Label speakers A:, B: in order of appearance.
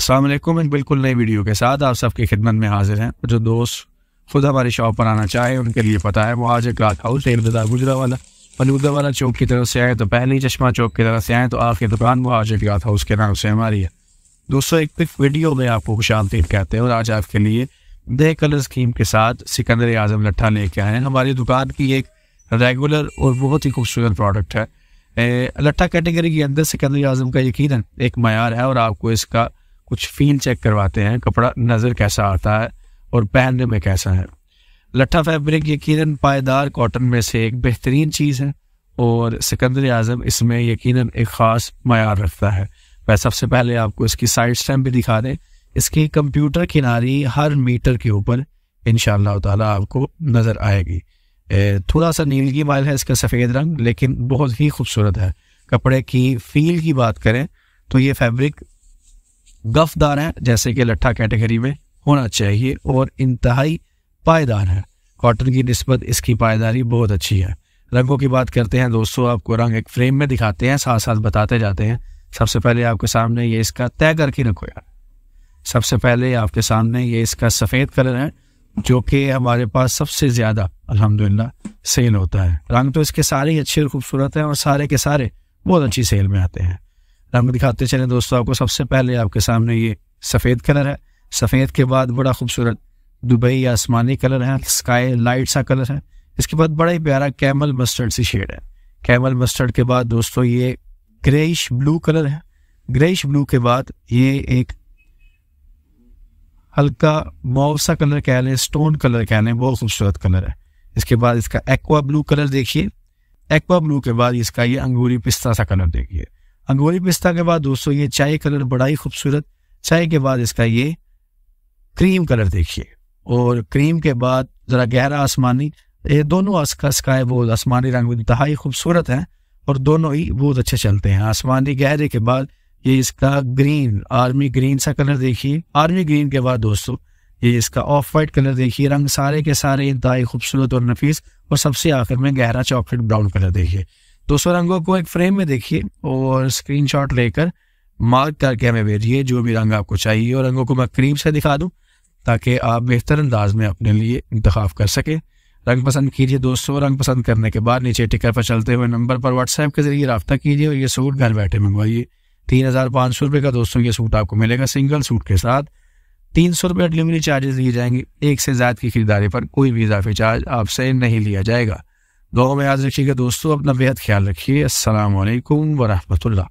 A: असलम एक बिल्कुल नई वीडियो के साथ आप सबकी खिदमत में हाजिर हैं जो दोस्त खुद हमारी शॉप पर आना चाहे उनके लिए पता है वो आज एक रात हाउस तेलबदार गुजरा वाला मलूदा वाला चौक की तरफ से आए तो ही चश्मा चौक की तरफ से आए तो आपकी दुकान वो आज एक रात हाउस के नाम से हमारी है दोस्तों एक पिक वीडियो में आपको खुश आमदीद कहते हैं और आज आपके लिए दे कलर स्कीम के साथ सिकंदर आजम लट्ठा लेके आए हैं हमारी दुकान की एक रेगुलर और बहुत ही खूबसूरत प्रोडक्ट है लट्ठा कैटेगरी के अंदर सिकंदर आजम का यकीन एक मैार है और आपको इसका कुछ फील चेक करवाते हैं कपड़ा नज़र कैसा आता है और पहनने में कैसा है लट्ठा फैब्रिक यकीनन पायदार कॉटन में से एक बेहतरीन चीज़ है और सिकंदर आज़म इसमें यकीनन एक ख़ास मैार रखता है मैं सबसे पहले आपको इसकी साइड स्टैम्प भी दिखा दें इसकी कंप्यूटर किनारी हर मीटर के ऊपर इन ताला आपको नज़र आएगी थोड़ा सा नीलगी माल है इसका सफ़ेद रंग लेकिन बहुत ही खूबसूरत है कपड़े की फील की बात करें तो ये फैब्रिक गफदार हैं जैसे कि लट्ठा कैटेगरी में होना चाहिए और इंतहाई पायदार है कॉटन की नस्बत इसकी पायदारी बहुत अच्छी है रंगों की बात करते हैं दोस्तों आपको रंग एक फ्रेम में दिखाते हैं साथ साथ बताते जाते हैं सबसे पहले आपके सामने ये इसका तय करके रखो यार सबसे पहले आपके सामने ये इसका सफ़ेद कलर है जो कि हमारे पास सबसे ज़्यादा अल्हम्दुलिल्लाह सेल होता है रंग तो इसके सारे ही अच्छे और खूबसूरत हैं और सारे के सारे बहुत अच्छी सेल में आते हैं रंग दिखाते चले दोस्तों आपको सबसे पहले आपके सामने ये सफ़ेद कलर है सफ़ेद के बाद बड़ा खूबसूरत दुबई आसमानी कलर है स्काई लाइट सा कलर है इसके बाद बड़ा ही प्यारा कैमल मस्टर्ड सी शेड है कैमल मस्टर्ड के बाद दोस्तों ये ग्रेइश ब्लू कलर है ग्रेइश ब्लू के बाद ये एक हल्का मॉव सा कलर कह लें स्टोन कलर कह लें बहुत खूबसूरत कलर है इसके बाद इसका एक्वा ब्लू कलर देखिए एक्वा ब्लू के बाद इसका ये अंगूरी पिस्ता सा कलर देखिए अंगूरी पिस्ता के बाद दोस्तों ये चाय कलर बड़ा ही खूबसूरत चाय के बाद इसका ये क्रीम कलर देखिए और क्रीम के बाद ज़रा गहरा आसमानी ये दोनों स्काई वो आसमानी रंग में खूबसूरत है और दोनों ही बहुत अच्छे चलते हैं आसमानी गहरे के बाद ये इसका ग्रीन आर्मी ग्रीन सा कलर देखिए आर्मी ग्रीन के बाद दोस्तों ये इसका ऑफ वाइट कलर देखिए रंग सारे के सारे इंतहाई खूबसूरत और नफीस और सबसे आखिर में गहरा चॉकलेट ब्राउन कलर देखिए दोस्तों रंगों को एक फ्रेम में देखिए और स्क्रीनशॉट लेकर मार्क करके हमें भेजिए जो भी रंग आपको चाहिए और रंगों को मैं करीब से दिखा दूँ ताकि आप बेहतर अंदाज में अपने लिए इंतखब कर सकें रंग पसंद कीजिए दोस्तों रंग पसंद करने के बाद नीचे टिकर पर चलते हुए नंबर पर व्हाट्सएप के जरिए रब्ता कीजिए और ये सूट घर बैठे मंगवाइए तीन हज़ार पाँच सौ रुपये का दोस्तों ये सूट आपको मिलेगा सिंगल सूट के साथ तीन सौ रुपये डिलीवरी चार्जेस दिए जाएंगे एक से ज़्यादा की खरीदारी पर कोई भी इजाफी चार्ज आपसे नहीं लिया जाएगा दो में याद रखिएगा दोस्तों अपना बेहद ख्याल रखिए असलकम वरहमतुल्ला